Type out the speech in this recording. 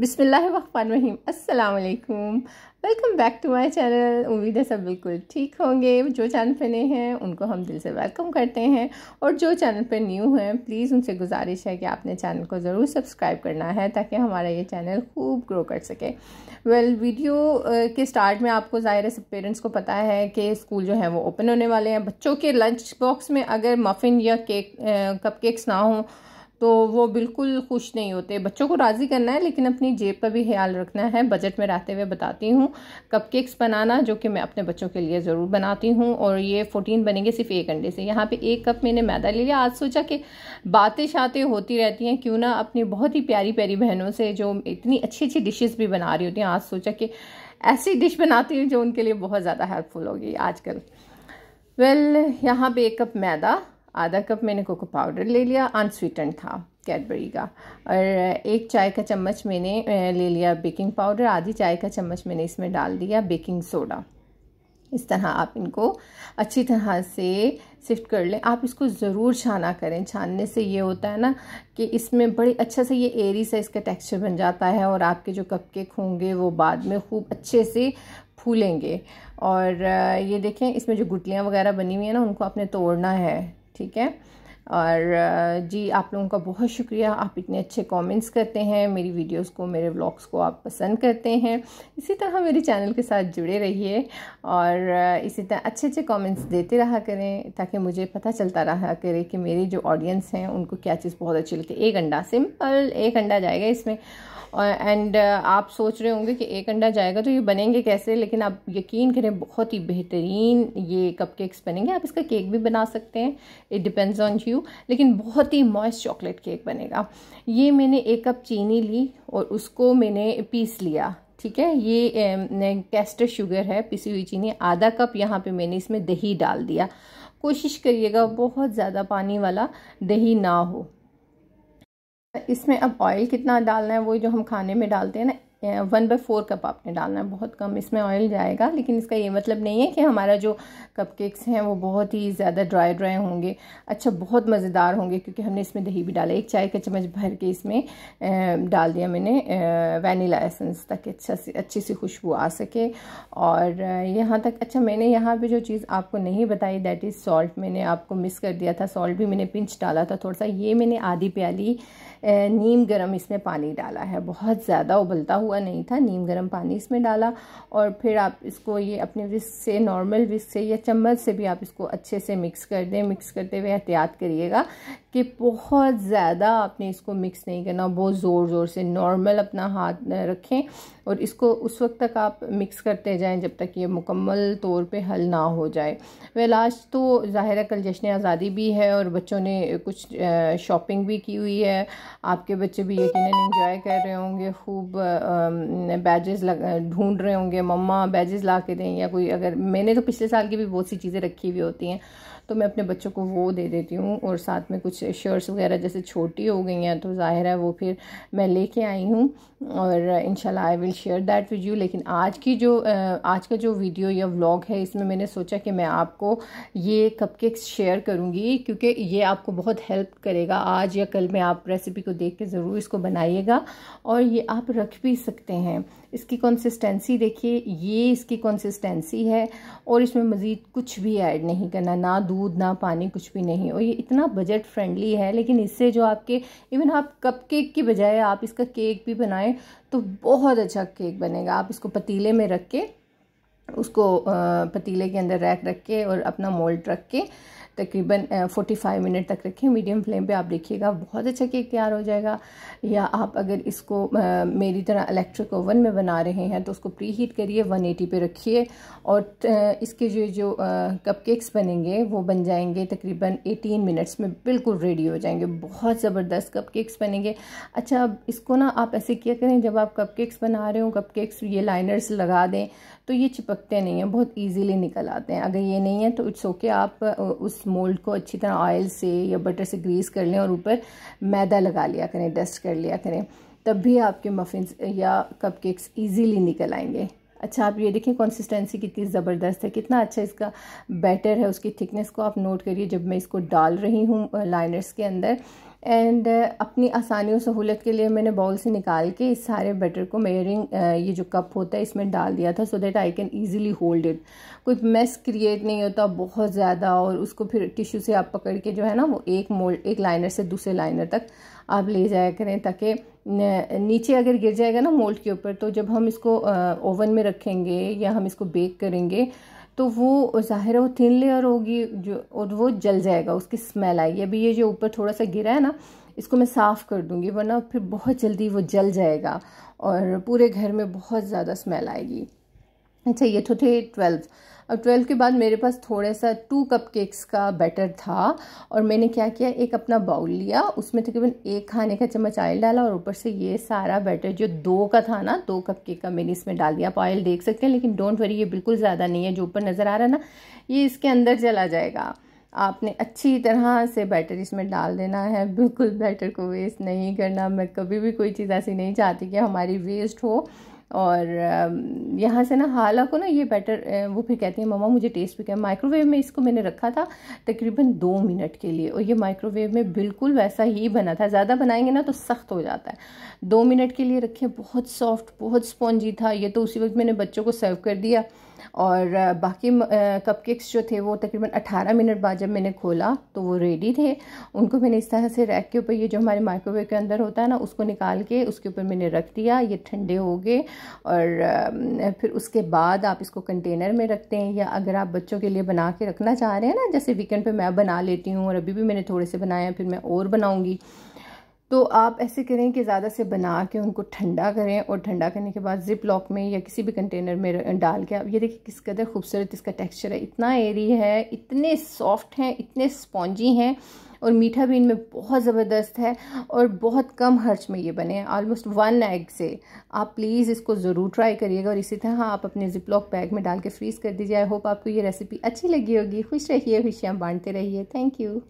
बिसमीम अल्लाम welcome back to my channel उम्मीद है सब बिल्कुल ठीक होंगे जो चैनल पे नए हैं उनको हम दिल से वेलकम करते हैं और जो चैनल पे न्यू हैं प्लीज़ उनसे गुजारिश है कि आपने चैनल को ज़रूर सब्सक्राइब करना है ताकि हमारा ये चैनल खूब ग्रो कर सके वेल well, वीडियो के स्टार्ट में आपको ज़ाहिर है सब पेरेंट्स को पता है कि स्कूल जो है वो ओपन होने वाले हैं बच्चों के लंच बॉक्स में अगर मफ़िन या केक कप केक्स ना हों तो वो बिल्कुल खुश नहीं होते बच्चों को राज़ी करना है लेकिन अपनी जेब का भी ख्याल रखना है बजट में रहते हुए बताती हूँ कपकेक्स बनाना जो कि मैं अपने बच्चों के लिए ज़रूर बनाती हूँ और ये फोटीन बनेंगे सिर्फ एक अंडे से यहाँ पे एक कप मैंने मैदा ले लिया आज सोचा कि बातें शातें होती रहती हैं क्यों ना अपनी बहुत ही प्यारी प्यारी बहनों से जो इतनी अच्छी अच्छी डिशेज़ भी बना रही होती हैं आज सोचा कि ऐसी डिश बनाती हूँ जो उनके लिए बहुत ज़्यादा हेल्पफुल होगी आजकल वेल well, यहाँ पे एक कप मैदा आधा कप मैंने कोको पाउडर ले लिया अनस्वीटन था कैडबरी का और एक चाय का चम्मच मैंने ले लिया बेकिंग पाउडर आधी चाय का चम्मच मैंने इसमें डाल दिया बेकिंग सोडा इस तरह आप इनको अच्छी तरह से सिफ्ट कर लें आप इसको ज़रूर छाना करें छानने से ये होता है ना कि इसमें बड़ी अच्छा से ये एरी सा इसका टेक्सचर बन जाता है और आपके जो कप केक होंगे वो बाद में खूब अच्छे से फूलेंगे और ये देखें इसमें जो गुटलियाँ वगैरह बनी हुई हैं ना उनको आपने तोड़ना है ठीक है और जी आप लोगों का बहुत शुक्रिया आप इतने अच्छे कमेंट्स करते हैं मेरी वीडियोस को मेरे व्लॉग्स को आप पसंद करते हैं इसी तरह मेरे चैनल के साथ जुड़े रहिए और इसी तरह अच्छे अच्छे कमेंट्स देते रहा करें ताकि मुझे पता चलता रहा करे कि मेरे जो ऑडियंस हैं उनको क्या चीज़ बहुत अच्छी लगती है एक अंडा सिंपल एक अंडा जाएगा इसमें एंड uh, आप सोच रहे होंगे कि एक अंडा जाएगा तो ये बनेंगे कैसे लेकिन आप यकीन करें बहुत ही बेहतरीन ये कप केक्स बनेंगे आप इसका केक भी बना सकते हैं इट डिपेंड्स ऑन यू हूँ लेकिन बहुत ही मॉइस्ट चॉकलेट केक बनेगा ये मैंने एक कप चीनी ली और उसको मैंने पीस लिया ठीक है ये कैस्टर शुगर है पिसी हुई चीनी आधा कप यहाँ पे मैंने इसमें दही डाल दिया कोशिश करिएगा बहुत ज़्यादा पानी वाला दही ना हो इसमें अब ऑयल कितना डालना है वो जो हम खाने में डालते हैं ना वन बाई फोर कप आपने डालना है बहुत कम इसमें ऑयल जाएगा लेकिन इसका ये मतलब नहीं है कि हमारा जो कपकेक्स हैं वो बहुत ही ज़्यादा ड्राई ड्राई होंगे अच्छा बहुत मज़ेदार होंगे क्योंकि हमने इसमें दही भी डाला एक चाय का चम्मच भर के इसमें डाल दिया मैंने वनीला एसेंस ताकि अच्छा से अच्छी सी खुशबू आ सके और यहाँ तक अच्छा मैंने यहाँ पर जो चीज़ आपको नहीं बताई दैट इज़ सॉल्ट मैंने आपको मिस कर दिया था सॉल्ट भी मैंने पिंच डाला था थोड़ा सा ये मैंने आधी प्याली नीम गर्म इसमें पानी डाला है बहुत ज़्यादा उबलता हुआ हुआ नहीं था नीम गर्म पानी इसमें डाला और फिर आप इसको ये अपने विस्क से नॉर्मल विस्क से या चम्मच से भी आप इसको अच्छे से मिक्स कर दें मिक्स करते हुए एहतियात करिएगा कि बहुत ज़्यादा आपने इसको मिक्स नहीं करना बहुत ज़ोर ज़ोर से नॉर्मल अपना हाथ रखें और इसको उस वक्त तक आप मिक्स करते जाएं जब तक ये मुकम्मल तौर पे हल ना हो जाए वह आज तो ज़ाहिर कल जश्न आज़ादी भी है और बच्चों ने कुछ शॉपिंग भी की हुई है आपके बच्चे भी यकीन इंजॉय कर रहे होंगे खूब बैजेस ढूंढ रहे होंगे मम्मा बैजेस ला के दें या कोई अगर मैंने तो पिछले साल की भी बहुत सी चीज़ें रखी हुई होती हैं तो मैं अपने बच्चों को वो दे देती हूँ और साथ में कुछ शर्ट्स वगैरह जैसे छोटी हो गई हैं तो ज़ाहिर है वो फिर मैं लेके आई हूँ और in I will will share that with you लेकिन आज की जो आज का जो वीडियो या व्लॉग है इसमें मैंने सोचा कि मैं आपको ये कपकेक्स शेयर करूँगी क्योंकि ये आपको बहुत हेल्प करेगा आज या कल में आप रेसिपी को देख के ज़रूर इसको बनाइएगा और ये आप रख भी सकते हैं इसकी कंसिस्टेंसी देखिए ये इसकी कंसिस्टेंसी है और इसमें मज़ीद कुछ भी ऐड नहीं करना ना दूध ना पानी कुछ भी नहीं और ये इतना बजट फ्रेंडली है लेकिन इससे जो आपके इवन आप कप केक की बजाय आप इसका केक भी बनाएं तो बहुत अच्छा केक बनेगा आप इसको पतीले में रख के उसको पतीले के अंदर रैक रख के और अपना मोल्ड रख के तकरीबन 45 मिनट तक रखें मीडियम फ्लेम पे आप देखिएगा बहुत अच्छा केक तैयार हो जाएगा या आप अगर इसको आ, मेरी तरह इलेक्ट्रिक ओवन में बना रहे हैं तो उसको प्री हीट करिए 180 पे रखिए और इसके जो जो कप बनेंगे वो बन जाएंगे तकरीबन 18 मिनट्स में बिल्कुल रेडी हो जाएंगे बहुत ज़बरदस्त कप बनेंगे अच्छा अब इसको ना आप ऐसे किया करें जब आप कप बना रहे हो कप ये लाइनर्स लगा दें तो ये चिपकते नहीं हैं बहुत ईजीली निकल आते हैं अगर ये नहीं है तो इट्स ओके आप उस इस मोल्ड को अच्छी तरह ऑयल से या बटर से ग्रीस कर लें और ऊपर मैदा लगा लिया करें डस्ट कर लिया करें तब भी आपके मफिन्स या कपकेक्स इजीली निकल आएंगे अच्छा आप ये देखें कंसिस्टेंसी कितनी ज़बरदस्त है कितना अच्छा इसका बैटर है उसकी थिकनेस को आप नोट करिए जब मैं इसको डाल रही हूँ लाइनर्स के अंदर एंड uh, अपनी आसानी और सहूलत के लिए मैंने बाउल से निकाल के इस सारे बैटर को मेयरिंग uh, ये जो कप होता है इसमें डाल दिया था so that I can easily hold it कोई मेस क्रिएट नहीं होता बहुत ज़्यादा और उसको फिर टिश्यू से आप पकड़ के जो है ना वो एक मोल्ड एक लाइनर से दूसरे लाइनर तक आप ले जाया करें ताकि नीचे अगर गिर जाएगा ना मोल्ड के ऊपर तो जब हम इसको ओवन में रखेंगे या हम इसको बेक करेंगे तो वो ज़ाहिर है वो थिन लेयर होगी जो और वो जल जाएगा उसकी स्मेल आएगी अभी ये जो ऊपर थोड़ा सा गिरा है ना इसको मैं साफ़ कर दूँगी वरना फिर बहुत जल्दी वो जल जाएगा और पूरे घर में बहुत ज़्यादा स्मेल आएगी अच्छा ये तो थे ट्वेल्व अब ट्वेल्व के बाद मेरे पास थोड़ा सा टू कप केक्स का बैटर था और मैंने क्या किया एक अपना बाउल लिया उसमें तकरीबन एक खाने का चम्मच आयल डाला और ऊपर से ये सारा बैटर जो दो का था ना दो कप केक का मैंने इसमें डाल दिया आप ऑयल देख सकते हैं लेकिन डोंट वरी ये बिल्कुल ज़्यादा नहीं है जो ऊपर नज़र आ रहा है ना ये इसके अंदर चला जाएगा आपने अच्छी तरह से बैटर इसमें डाल देना है बिल्कुल बैटर को वेस्ट नहीं करना मैं कभी भी कोई चीज़ ऐसी नहीं चाहती कि हमारी वेस्ट हो और यहाँ से ना हाला को ना ये बैटर वो फिर कहती है मम्मा मुझे टेस्ट भी क्या माइक्रोवेव में इसको मैंने रखा था तकरीबन दो मिनट के लिए और ये माइक्रोवेव में बिल्कुल वैसा ही बना था ज़्यादा बनाएंगे ना तो सख्त हो जाता है दो मिनट के लिए रखें बहुत सॉफ्ट बहुत स्पॉन्जी था ये तो उसी वक्त मैंने बच्चों को सर्व कर दिया और बाकी कपकेक्स जो थे वो तकरीबन 18 मिनट बाद जब मैंने खोला तो वो रेडी थे उनको मैंने इस तरह से रैक के ऊपर ये जो हमारे माइक्रोवेव के अंदर होता है ना उसको निकाल के उसके ऊपर मैंने रख दिया ये ठंडे हो गए और फिर उसके बाद आप इसको कंटेनर में रखते हैं या अगर आप बच्चों के लिए बना के रखना चाह रहे हैं ना जैसे वीकेंड पर मैं बना लेती हूँ और अभी भी मैंने थोड़े से बनाए हैं फिर मैं और बनाऊँगी तो आप ऐसे करें कि ज़्यादा से बना के उनको ठंडा करें और ठंडा करने के बाद ज़िप लॉक में या किसी भी कंटेनर में डाल के आप ये देखिए किस कदर खूबसूरत इसका टेक्सचर है इतना एरी है इतने सॉफ्ट हैं इतने स्पॉन्जी हैं और मीठा भी इनमें बहुत ज़बरदस्त है और बहुत कम खर्च में ये बने हैं ऑलमोस्ट वन एग से आप प्लीज़ इसको ज़रूर ट्राई करिएगा और इसी तरह आप अपने ज़िप लॉक बैग में डाल के फ्रीज़ कर दीजिए आई होप आपको ये रेसिपी अच्छी लगी होगी खुश रहिए खुशियाँ बांटते रहिए थैंक यू